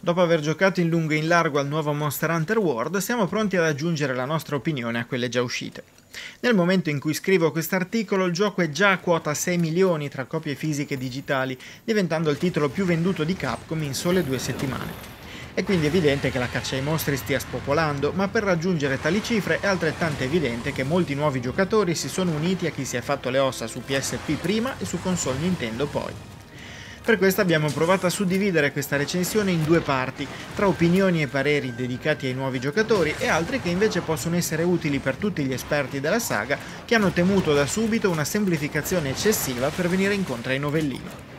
Dopo aver giocato in lungo e in largo al nuovo Monster Hunter World, siamo pronti ad aggiungere la nostra opinione a quelle già uscite. Nel momento in cui scrivo quest'articolo, il gioco è già a quota 6 milioni tra copie fisiche e digitali, diventando il titolo più venduto di Capcom in sole due settimane. È quindi evidente che la caccia ai mostri stia spopolando, ma per raggiungere tali cifre è altrettanto evidente che molti nuovi giocatori si sono uniti a chi si è fatto le ossa su PSP prima e su console Nintendo poi. Per questo abbiamo provato a suddividere questa recensione in due parti, tra opinioni e pareri dedicati ai nuovi giocatori e altri che invece possono essere utili per tutti gli esperti della saga che hanno temuto da subito una semplificazione eccessiva per venire incontro ai novellini.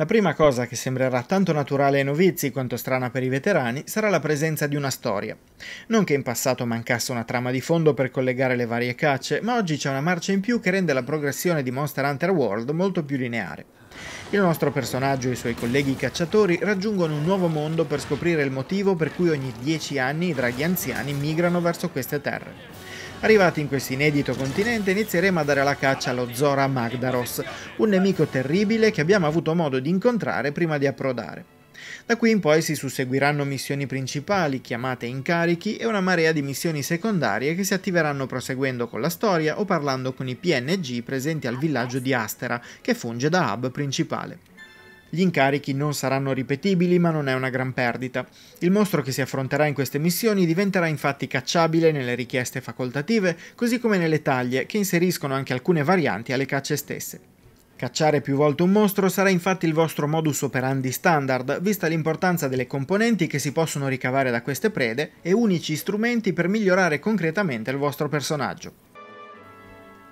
La prima cosa che sembrerà tanto naturale ai novizi quanto strana per i veterani sarà la presenza di una storia. Non che in passato mancasse una trama di fondo per collegare le varie cacce, ma oggi c'è una marcia in più che rende la progressione di Monster Hunter World molto più lineare. Il nostro personaggio e i suoi colleghi cacciatori raggiungono un nuovo mondo per scoprire il motivo per cui ogni 10 anni i draghi anziani migrano verso queste terre. Arrivati in questo inedito continente inizieremo a dare la caccia allo Zora Magdaros, un nemico terribile che abbiamo avuto modo di incontrare prima di approdare. Da qui in poi si susseguiranno missioni principali, chiamate incarichi e una marea di missioni secondarie che si attiveranno proseguendo con la storia o parlando con i PNG presenti al villaggio di Astera, che funge da hub principale. Gli incarichi non saranno ripetibili, ma non è una gran perdita. Il mostro che si affronterà in queste missioni diventerà infatti cacciabile nelle richieste facoltative, così come nelle taglie, che inseriscono anche alcune varianti alle cacce stesse. Cacciare più volte un mostro sarà infatti il vostro modus operandi standard, vista l'importanza delle componenti che si possono ricavare da queste prede e unici strumenti per migliorare concretamente il vostro personaggio.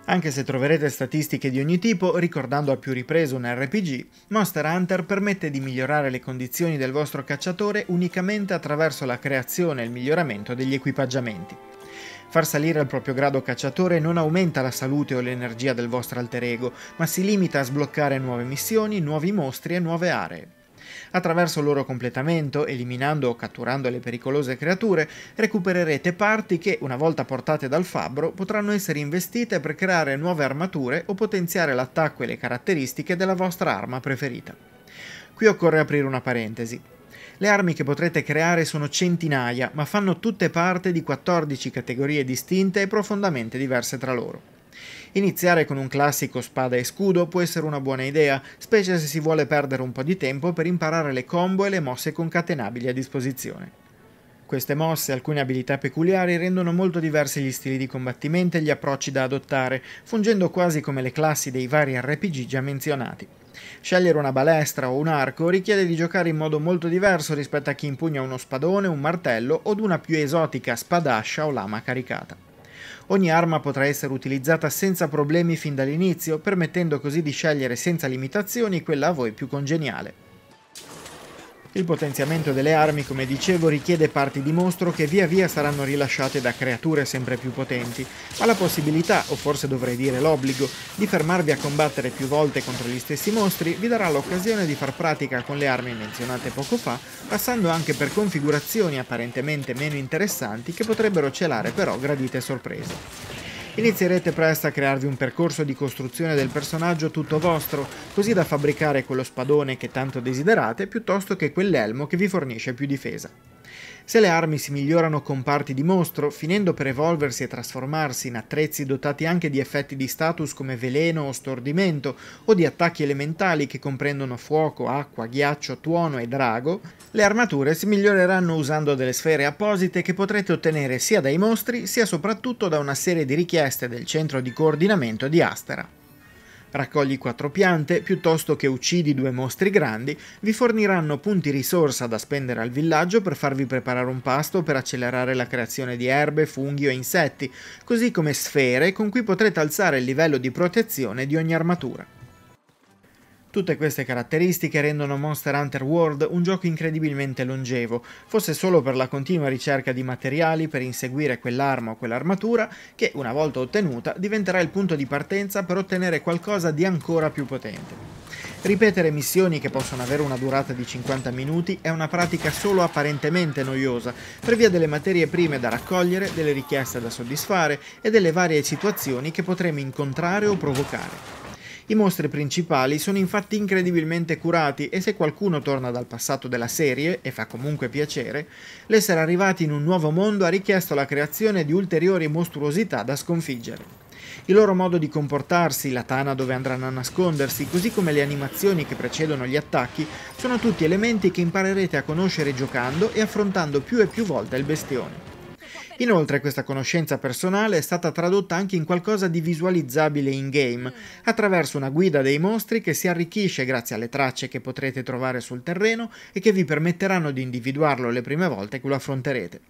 Anche se troverete statistiche di ogni tipo, ricordando a più riprese un RPG, Monster Hunter permette di migliorare le condizioni del vostro cacciatore unicamente attraverso la creazione e il miglioramento degli equipaggiamenti. Far salire al proprio grado cacciatore non aumenta la salute o l'energia del vostro alter ego, ma si limita a sbloccare nuove missioni, nuovi mostri e nuove aree. Attraverso il loro completamento, eliminando o catturando le pericolose creature, recupererete parti che, una volta portate dal fabbro, potranno essere investite per creare nuove armature o potenziare l'attacco e le caratteristiche della vostra arma preferita. Qui occorre aprire una parentesi. Le armi che potrete creare sono centinaia, ma fanno tutte parte di 14 categorie distinte e profondamente diverse tra loro. Iniziare con un classico spada e scudo può essere una buona idea, specie se si vuole perdere un po' di tempo per imparare le combo e le mosse concatenabili a disposizione. Queste mosse e alcune abilità peculiari rendono molto diversi gli stili di combattimento e gli approcci da adottare, fungendo quasi come le classi dei vari RPG già menzionati. Scegliere una balestra o un arco richiede di giocare in modo molto diverso rispetto a chi impugna uno spadone, un martello od una più esotica spadascia o lama caricata. Ogni arma potrà essere utilizzata senza problemi fin dall'inizio, permettendo così di scegliere senza limitazioni quella a voi più congeniale. Il potenziamento delle armi, come dicevo, richiede parti di mostro che via via saranno rilasciate da creature sempre più potenti, ma la possibilità, o forse dovrei dire l'obbligo, di fermarvi a combattere più volte contro gli stessi mostri vi darà l'occasione di far pratica con le armi menzionate poco fa, passando anche per configurazioni apparentemente meno interessanti che potrebbero celare però gradite sorprese. Inizierete presto a crearvi un percorso di costruzione del personaggio tutto vostro, così da fabbricare quello spadone che tanto desiderate piuttosto che quell'elmo che vi fornisce più difesa. Se le armi si migliorano con parti di mostro, finendo per evolversi e trasformarsi in attrezzi dotati anche di effetti di status come veleno o stordimento, o di attacchi elementali che comprendono fuoco, acqua, ghiaccio, tuono e drago, le armature si miglioreranno usando delle sfere apposite che potrete ottenere sia dai mostri sia soprattutto da una serie di richieste del centro di coordinamento di Astera raccogli quattro piante piuttosto che uccidi due mostri grandi, vi forniranno punti risorsa da spendere al villaggio per farvi preparare un pasto per accelerare la creazione di erbe, funghi o insetti, così come sfere con cui potrete alzare il livello di protezione di ogni armatura. Tutte queste caratteristiche rendono Monster Hunter World un gioco incredibilmente longevo, fosse solo per la continua ricerca di materiali per inseguire quell'arma o quell'armatura che, una volta ottenuta, diventerà il punto di partenza per ottenere qualcosa di ancora più potente. Ripetere missioni che possono avere una durata di 50 minuti è una pratica solo apparentemente noiosa, per via delle materie prime da raccogliere, delle richieste da soddisfare e delle varie situazioni che potremo incontrare o provocare. I mostri principali sono infatti incredibilmente curati e se qualcuno torna dal passato della serie, e fa comunque piacere, l'essere arrivati in un nuovo mondo ha richiesto la creazione di ulteriori mostruosità da sconfiggere. Il loro modo di comportarsi, la tana dove andranno a nascondersi, così come le animazioni che precedono gli attacchi, sono tutti elementi che imparerete a conoscere giocando e affrontando più e più volte il bestione. Inoltre questa conoscenza personale è stata tradotta anche in qualcosa di visualizzabile in game, mm. attraverso una guida dei mostri che si arricchisce grazie alle tracce che potrete trovare sul terreno e che vi permetteranno di individuarlo le prime volte che lo affronterete.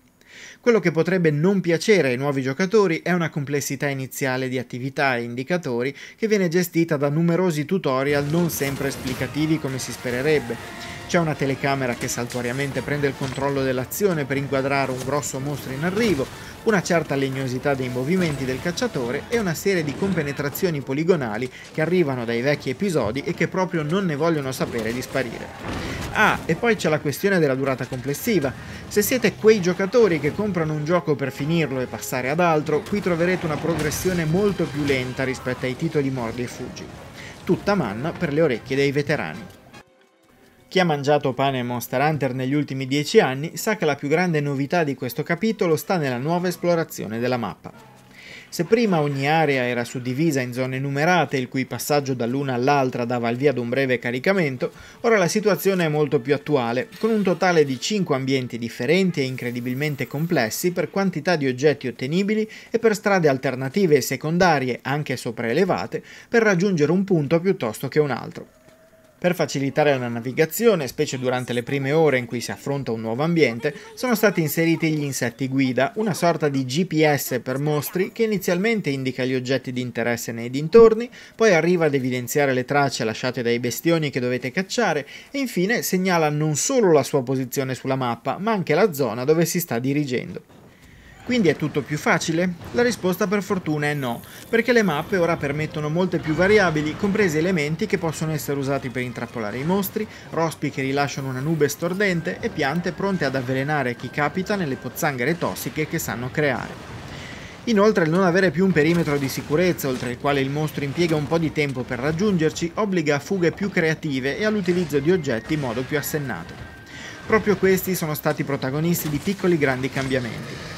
Quello che potrebbe non piacere ai nuovi giocatori è una complessità iniziale di attività e indicatori che viene gestita da numerosi tutorial non sempre esplicativi come si spererebbe c'è una telecamera che saltuariamente prende il controllo dell'azione per inquadrare un grosso mostro in arrivo, una certa legnosità dei movimenti del cacciatore e una serie di compenetrazioni poligonali che arrivano dai vecchi episodi e che proprio non ne vogliono sapere di sparire. Ah, e poi c'è la questione della durata complessiva. Se siete quei giocatori che comprano un gioco per finirlo e passare ad altro, qui troverete una progressione molto più lenta rispetto ai titoli mordi e fuggi. Tutta manna per le orecchie dei veterani. Chi ha mangiato pane Monster Hunter negli ultimi dieci anni sa che la più grande novità di questo capitolo sta nella nuova esplorazione della mappa. Se prima ogni area era suddivisa in zone numerate il cui passaggio dall'una all'altra dava il via ad un breve caricamento, ora la situazione è molto più attuale, con un totale di 5 ambienti differenti e incredibilmente complessi per quantità di oggetti ottenibili e per strade alternative e secondarie, anche sopraelevate, per raggiungere un punto piuttosto che un altro. Per facilitare la navigazione, specie durante le prime ore in cui si affronta un nuovo ambiente, sono stati inseriti gli insetti guida, una sorta di GPS per mostri che inizialmente indica gli oggetti di interesse nei dintorni, poi arriva ad evidenziare le tracce lasciate dai bestioni che dovete cacciare e infine segnala non solo la sua posizione sulla mappa, ma anche la zona dove si sta dirigendo. Quindi è tutto più facile? La risposta per fortuna è no, perché le mappe ora permettono molte più variabili, compresi elementi che possono essere usati per intrappolare i mostri, rospi che rilasciano una nube stordente e piante pronte ad avvelenare chi capita nelle pozzanghere tossiche che sanno creare. Inoltre il non avere più un perimetro di sicurezza oltre il quale il mostro impiega un po' di tempo per raggiungerci obbliga a fughe più creative e all'utilizzo di oggetti in modo più assennato. Proprio questi sono stati protagonisti di piccoli grandi cambiamenti.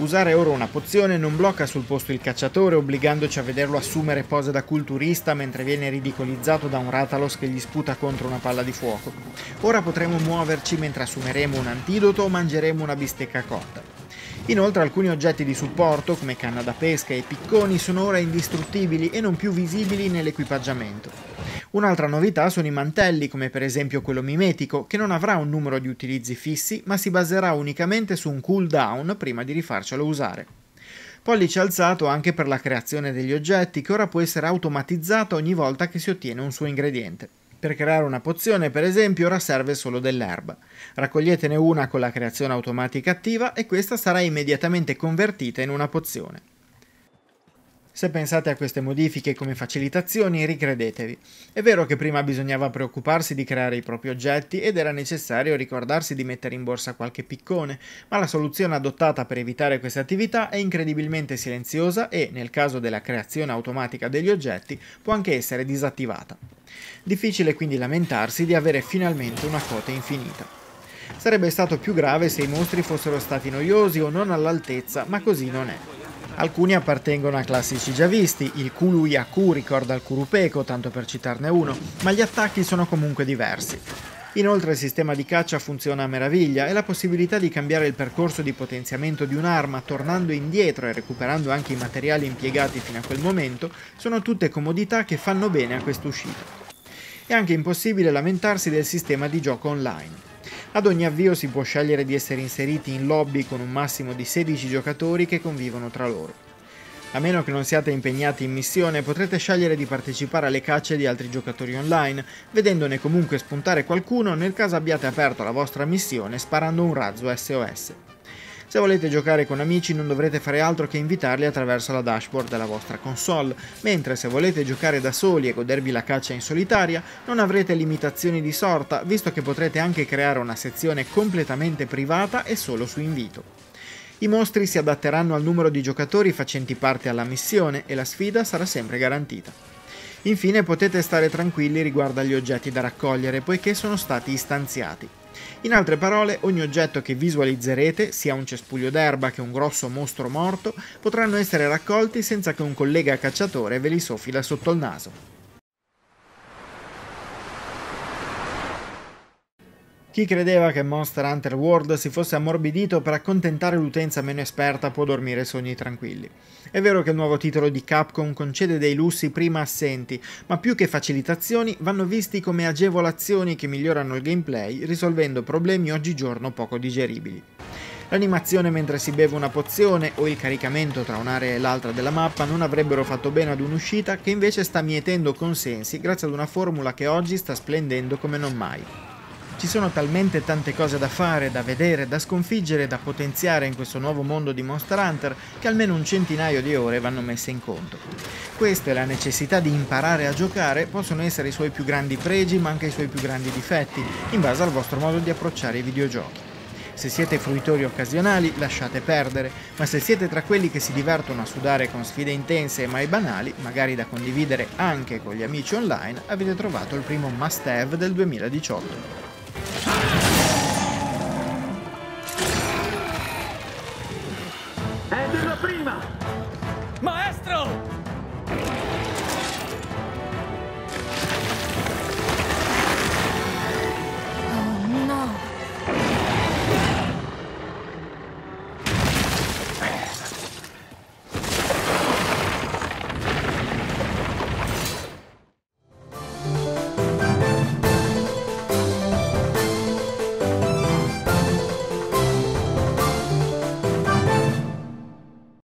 Usare ora una pozione non blocca sul posto il cacciatore obbligandoci a vederlo assumere pose da culturista mentre viene ridicolizzato da un ratalos che gli sputa contro una palla di fuoco. Ora potremo muoverci mentre assumeremo un antidoto o mangeremo una bistecca cotta. Inoltre alcuni oggetti di supporto come canna da pesca e picconi sono ora indistruttibili e non più visibili nell'equipaggiamento. Un'altra novità sono i mantelli, come per esempio quello mimetico, che non avrà un numero di utilizzi fissi, ma si baserà unicamente su un cooldown prima di rifarcelo usare. Pollice alzato anche per la creazione degli oggetti, che ora può essere automatizzata ogni volta che si ottiene un suo ingrediente. Per creare una pozione, per esempio, ora serve solo dell'erba. Raccoglietene una con la creazione automatica attiva e questa sarà immediatamente convertita in una pozione. Se pensate a queste modifiche come facilitazioni, ricredetevi. È vero che prima bisognava preoccuparsi di creare i propri oggetti ed era necessario ricordarsi di mettere in borsa qualche piccone, ma la soluzione adottata per evitare queste attività è incredibilmente silenziosa e, nel caso della creazione automatica degli oggetti, può anche essere disattivata. Difficile quindi lamentarsi di avere finalmente una quota infinita. Sarebbe stato più grave se i mostri fossero stati noiosi o non all'altezza, ma così non è. Alcuni appartengono a classici già visti, il Kulu Yaku ricorda il Kurupeko, tanto per citarne uno, ma gli attacchi sono comunque diversi. Inoltre il sistema di caccia funziona a meraviglia e la possibilità di cambiare il percorso di potenziamento di un'arma tornando indietro e recuperando anche i materiali impiegati fino a quel momento sono tutte comodità che fanno bene a quest'uscita. È anche impossibile lamentarsi del sistema di gioco online. Ad ogni avvio si può scegliere di essere inseriti in lobby con un massimo di 16 giocatori che convivono tra loro. A meno che non siate impegnati in missione, potrete scegliere di partecipare alle cacce di altri giocatori online, vedendone comunque spuntare qualcuno nel caso abbiate aperto la vostra missione sparando un razzo SOS. Se volete giocare con amici non dovrete fare altro che invitarli attraverso la dashboard della vostra console, mentre se volete giocare da soli e godervi la caccia in solitaria non avrete limitazioni di sorta, visto che potrete anche creare una sezione completamente privata e solo su invito. I mostri si adatteranno al numero di giocatori facenti parte alla missione e la sfida sarà sempre garantita. Infine potete stare tranquilli riguardo agli oggetti da raccogliere poiché sono stati istanziati. In altre parole, ogni oggetto che visualizzerete, sia un cespuglio d'erba che un grosso mostro morto, potranno essere raccolti senza che un collega cacciatore ve li soffila sotto il naso. Chi credeva che Monster Hunter World si fosse ammorbidito per accontentare l'utenza meno esperta può dormire sogni tranquilli. È vero che il nuovo titolo di Capcom concede dei lussi prima assenti, ma più che facilitazioni vanno visti come agevolazioni che migliorano il gameplay risolvendo problemi oggigiorno poco digeribili. L'animazione mentre si beve una pozione o il caricamento tra un'area e l'altra della mappa non avrebbero fatto bene ad un'uscita che invece sta mietendo consensi grazie ad una formula che oggi sta splendendo come non mai. Ci sono talmente tante cose da fare, da vedere, da sconfiggere, da potenziare in questo nuovo mondo di Monster Hunter che almeno un centinaio di ore vanno messe in conto. Questa e la necessità di imparare a giocare possono essere i suoi più grandi pregi ma anche i suoi più grandi difetti, in base al vostro modo di approcciare i videogiochi. Se siete fruitori occasionali lasciate perdere, ma se siete tra quelli che si divertono a sudare con sfide intense e mai banali, magari da condividere anche con gli amici online, avete trovato il primo must have del 2018.